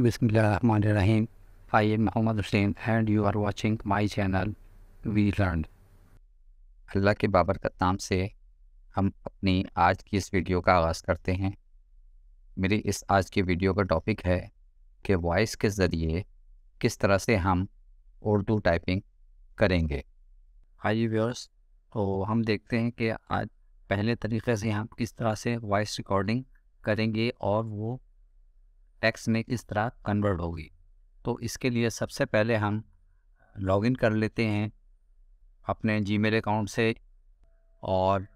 Bismillahirrahmanirrahim. I am Mohammad Hussain and you are watching my channel we learn Allah के बाबरकत नाम से हम अपनी आज की इस वीडियो का आगाज़ करते हैं मेरी इस आज की वीडियो का टॉपिक है कि वॉइस के ज़रिए किस तरह से हम उर्दू टाइपिंग करेंगे हाई व्यूअर्स तो हम देखते हैं कि आज पहले तरीके से हम किस तरह से वॉइस रिकॉर्डिंग करेंगे और वो टेक्स्ट में इस तरह कन्वर्ट होगी तो इसके लिए सबसे पहले हम लॉगिन कर लेते हैं अपने जीमेल अकाउंट से और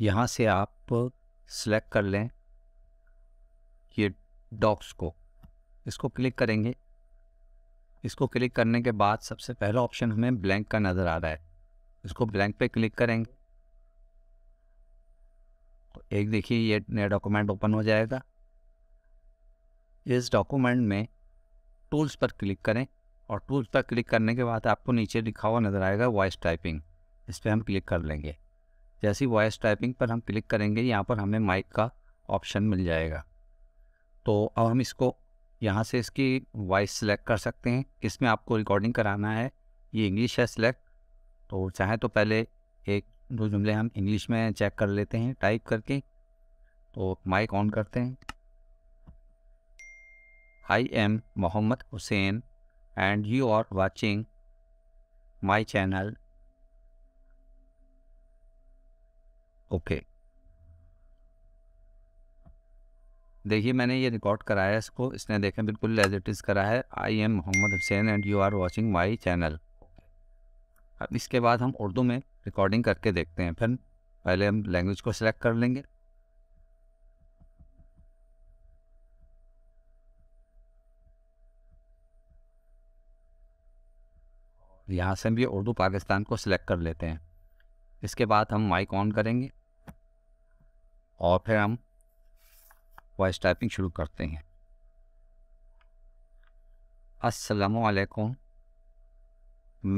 यहाँ से आप सेलेक्ट कर लें ये डॉक्स को इसको क्लिक करेंगे इसको क्लिक करने के बाद सबसे पहला ऑप्शन हमें ब्लैंक का नज़र आ रहा है इसको ब्लैंक पे क्लिक करेंगे तो एक देखिए ये नया डॉक्यूमेंट ओपन हो जाएगा इस डॉक्यूमेंट में टूल्स पर क्लिक करें और टूल्स पर क्लिक करने के बाद आपको नीचे लिखा हुआ नज़र आएगा वॉइस टाइपिंग इस पर हम क्लिक कर लेंगे जैसी वॉइस टाइपिंग पर हम क्लिक करेंगे यहाँ पर हमें माइक का ऑप्शन मिल जाएगा तो अब हम इसको यहाँ से इसकी वॉइस सेलेक्ट कर सकते हैं इसमें आपको रिकॉर्डिंग कराना है ये इंग्लिश है सिलेक्ट तो चाहे तो पहले एक दो जुमले हम इंग्लिश में चेक कर लेते हैं टाइप करके तो माइक ऑन करते हैं I am Mohammad Hussain and you are watching my channel okay देखिए मैंने ये रिकॉर्ड कराया इसको इसने देखें बिल्कुल एज इट इज़ करा है I am Mohammad Hussain and you are watching my channel अब इसके बाद हम उर्दू में रिकॉर्डिंग करके देखते हैं फिर पहले हम लैंग्वेज को सिलेक्ट कर लेंगे यहाँ से भी उर्दू पाकिस्तान को सिलेक्ट कर लेते हैं इसके बाद हम माइक ऑन करेंगे और फिर हम वॉइस टाइपिंग शुरू करते हैं असलकुम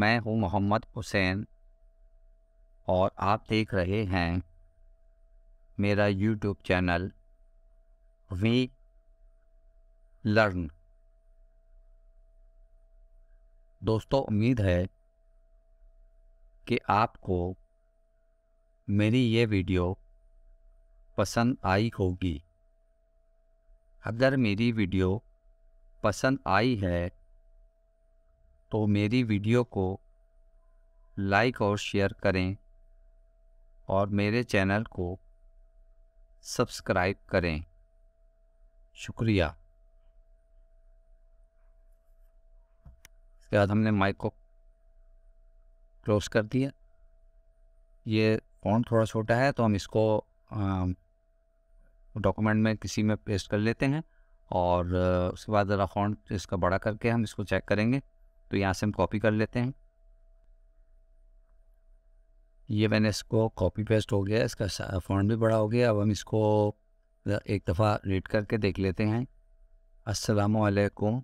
मैं हूँ मोहम्मद हुसैन और आप देख रहे हैं मेरा यूट्यूब चैनल वी लर्न दोस्तों उम्मीद है कि आपको मेरी ये वीडियो पसंद आई होगी अगर मेरी वीडियो पसंद आई है तो मेरी वीडियो को लाइक और शेयर करें और मेरे चैनल को सब्सक्राइब करें शुक्रिया उसके बाद हमने माइक को क्लोज कर दिया ये फोन थोड़ा छोटा है तो हम इसको डॉक्यूमेंट में किसी में पेस्ट कर लेते हैं और उसके बाद ज़रा फ़ोन इसका बड़ा करके हम इसको चेक करेंगे तो यहाँ से हम कॉपी कर लेते हैं ये मैंने इसको कॉपी पेस्ट हो गया इसका फोन भी बड़ा हो गया अब हम इसको एक दफ़ा रीड करके देख लेते हैं अस्सलाम वालेकुम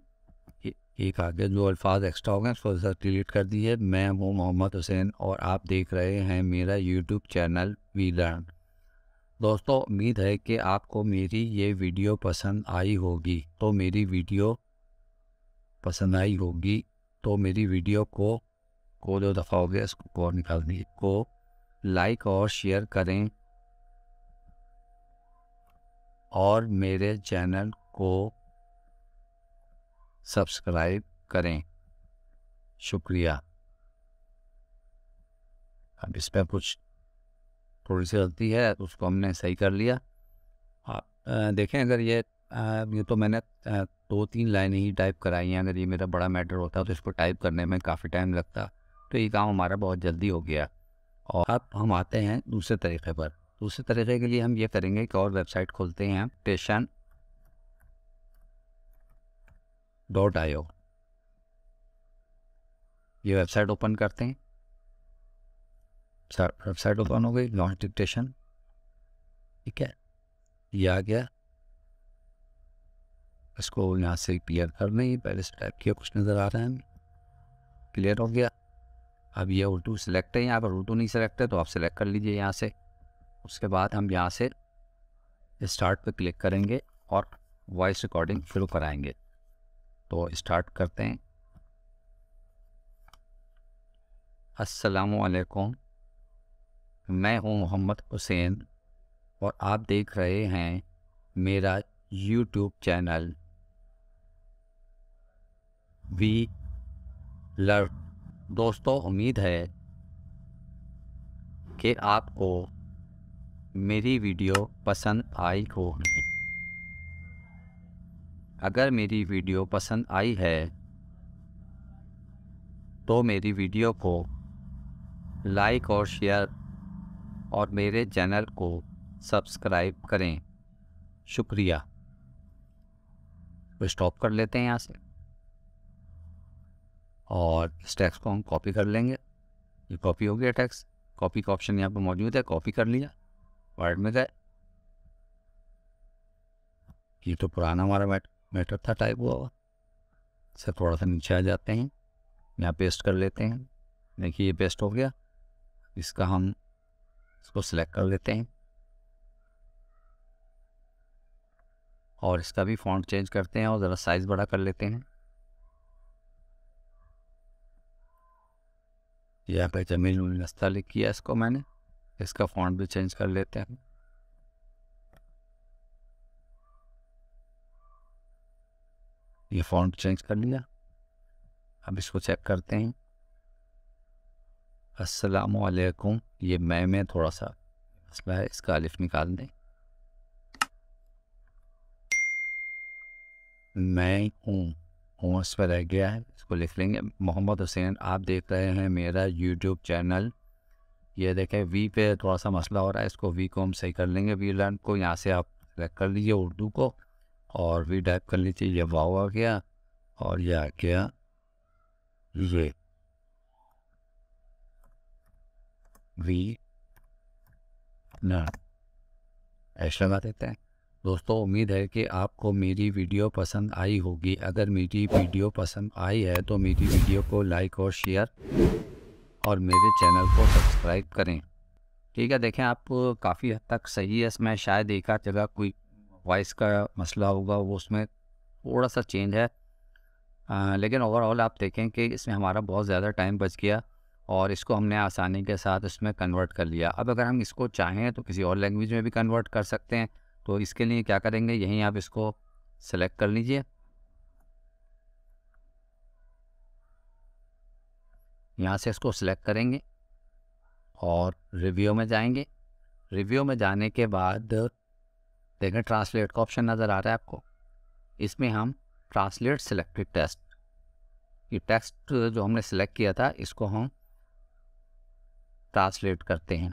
एक आगे जो अल्फाज एक्स्ट्रा हो गए उसको सर डिलीट कर दिए मैं हूँ मोहम्मद हुसैन और आप देख रहे हैं मेरा यूट्यूब चैनल वी लर्न दोस्तों उम्मीद है कि आपको मेरी ये वीडियो पसंद आई होगी तो मेरी वीडियो पसंद आई होगी तो मेरी वीडियो को को जो दफ़ा हो गया उसको को निकाल दिए को लाइक और शेयर करें और मेरे चैनल को सब्सक्राइब करें शुक्रिया अब इस पर कुछ थोड़ी सी गलती है उसको हमने सही कर लिया आप देखें अगर ये ये तो मैंने दो तीन लाइनें ही टाइप कराई हैं अगर ये मेरा बड़ा मैटर होता तो इसको टाइप करने में काफ़ी टाइम लगता तो ये काम हमारा बहुत जल्दी हो गया और अब हम आते हैं दूसरे तरीके पर दूसरे तरीके के लिए हम ये करेंगे कि और वेबसाइट खोलते हैं टेशन डॉट आयो ये वेबसाइट ओपन करते हैं वेबसाइट ओपन हो गई लॉन्च डिक्टेशन ठीक है ये आ गया इसको यहाँ से क्लियर कर नहीं पहले से किया कुछ नज़र आ रहा है क्लियर हो गया अब ये उल्टू सेलेक्ट है यहाँ पर उल्टू नहीं सिलेक्ट है तो आप सिलेक्ट कर लीजिए यहाँ से उसके बाद हम यहाँ से स्टार्ट पे क्लिक करेंगे और वॉइस रिकॉर्डिंग शुरू कराएंगे तो स्टार्ट करते हैं असलकुम मैं हूं मोहम्मद हुसैन और आप देख रहे हैं मेरा यूट्यूब चैनल वी लर्व दोस्तों उम्मीद है कि आपको मेरी वीडियो पसंद आई होगी अगर मेरी वीडियो पसंद आई है तो मेरी वीडियो को लाइक और शेयर और मेरे चैनल को सब्सक्राइब करें शुक्रिया तो स्टॉप कर लेते हैं यहाँ से और इस टैक्स को हम कॉपी कर लेंगे ये कॉपी हो गया टैक्स कॉपी का ऑप्शन यहाँ पर मौजूद है कॉपी कर लिया वर्ड में गए ये तो पुराना हमारा मैट मेटर था टाइप हुआ हुआ से थोड़ा सा नीचे आ जाते हैं यहाँ पेस्ट कर लेते हैं देखिए ये पेस्ट हो गया इसका हम इसको सिलेक्ट कर लेते हैं और इसका भी फॉन्ट चेंज करते हैं और ज़रा साइज़ बड़ा कर लेते हैं यहाँ पे जमीन रास्ता लिख किया इसको मैंने इसका फॉन्ट भी चेंज कर लेते हैं ये फॉन्ट चेंज कर लिया अब इसको चेक करते हैं अस्सलाम वालेकुम ये मैं में थोड़ा सा मसला है इसका अलिफ निकाल दें मैं हूँ हूँ इस पर रह गया है इसको लिख लेंगे मोहम्मद हुसैन आप देख रहे हैं मेरा यूट्यूब चैनल ये देखें वी पे थोड़ा सा मसला हो रहा है इसको वी को हम सही कर लेंगे वी लर्न को यहाँ से आप सेलेक्ट कर लीजिए उर्दू को और भी टाइप कर लीजिए ये वाव आ गया और ये आ गया ये वी न ऐसा लगा देते हैं दोस्तों उम्मीद है कि आपको मेरी वीडियो पसंद आई होगी अगर मेरी वीडियो पसंद आई है तो मेरी वीडियो को लाइक और शेयर और मेरे चैनल को सब्सक्राइब करें ठीक है देखें आप काफ़ी हद तक सही है इसमें शायद एक आध जगह कोई वॉइस का मसला होगा वो उसमें थोड़ा सा चेंज है आ, लेकिन ओवरऑल आप देखें कि इसमें हमारा बहुत ज़्यादा टाइम बच गया और इसको हमने आसानी के साथ इसमें कन्वर्ट कर लिया अब अगर हम इसको चाहें तो किसी और लैंग्वेज में भी कन्वर्ट कर सकते हैं तो इसके लिए क्या करेंगे यहीं आप इसको सेलेक्ट कर लीजिए यहाँ से इसको सिलेक्ट करेंगे और रिव्यू में जाएंगे रिव्यू में जाने के बाद देखें ट्रांसलेट का ऑप्शन नज़र आ रहा है आपको इसमें हम ट्रांसलेट सिलेक्टेड टेस्ट ये टेक्स्ट जो हमने सेलेक्ट किया था इसको हम ट्रांसलेट करते हैं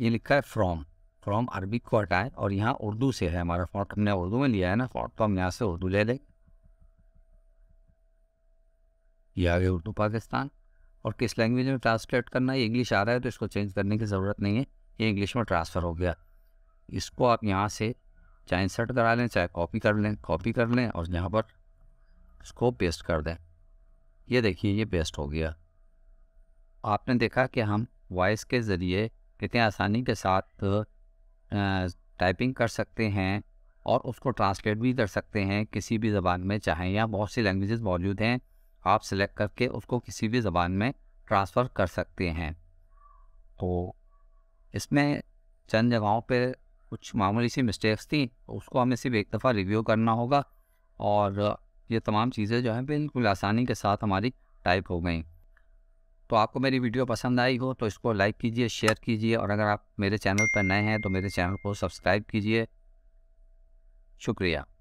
ये लिखा है फ्रॉम फ्रॉम अरबिक को हटाए और यहाँ उर्दू से है हमारा फॉर्ट हमने उर्दू में लिया है ना फॉर्ट तो हम यहाँ से उर्दू ले लें ये आ गए उर्दू पाकिस्तान और किस लैंग्वेज में ट्रांसलेट करना है इंग्लिश आ रहा है तो इसको चेंज करने की ज़रूरत नहीं है ये इंग्लिश में ट्रांसफ़र हो गया इसको आप यहाँ से चाहे इंसर्ट करा लें चाहे कॉपी कर लें कॉपी कर लें और यहाँ पर इसको पेस्ट कर दें ये देखिए ये पेस्ट हो गया आपने देखा कि हम वॉइस के ज़रिए कितने आसानी के साथ टाइपिंग कर सकते हैं और उसको ट्रांसलेट भी कर सकते हैं किसी भी ज़बान में चाहे या बहुत सी लैंग्वेजेस मौजूद हैं आप सिलेक्ट करके उसको किसी भी ज़बान में ट्रांसफ़र कर सकते हैं तो इसमें चंद जगहों पे कुछ मामूली सी मिस्टेक्स थी तो उसको हमें सिर्फ एक दफ़ा रिव्यू करना होगा और ये तमाम चीज़ें जो हैं बिल्कुल आसानी के साथ हमारी टाइप हो गई तो आपको मेरी वीडियो पसंद आई हो तो इसको लाइक कीजिए शेयर कीजिए और अगर आप मेरे चैनल पर नए हैं तो मेरे चैनल को सब्सक्राइब कीजिए शुक्रिया